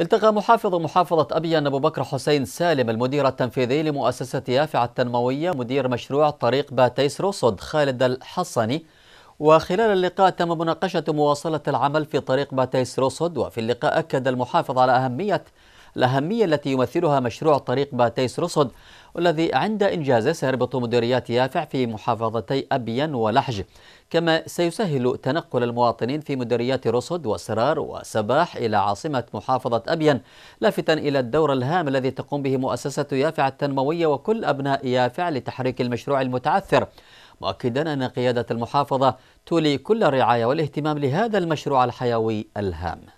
التقى محافظ محافظة أبيان أبو بكر حسين سالم المدير التنفيذي لمؤسسة يافع التنموية مدير مشروع طريق باتيس رصد خالد الحصني وخلال اللقاء تم مناقشة مواصلة العمل في طريق باتيس رصد وفي اللقاء أكد المحافظ على أهمية الأهمية التي يمثلها مشروع طريق باتيس رصد والذي عند إنجازه سيربط مديريات يافع في محافظتي أبين ولحج كما سيسهل تنقل المواطنين في مديريات رصد وسرار وسباح إلى عاصمة محافظة أبين لافتا إلى الدور الهام الذي تقوم به مؤسسة يافع التنموية وكل أبناء يافع لتحريك المشروع المتعثر مؤكدا أن قيادة المحافظة تولي كل الرعاية والاهتمام لهذا المشروع الحيوي الهام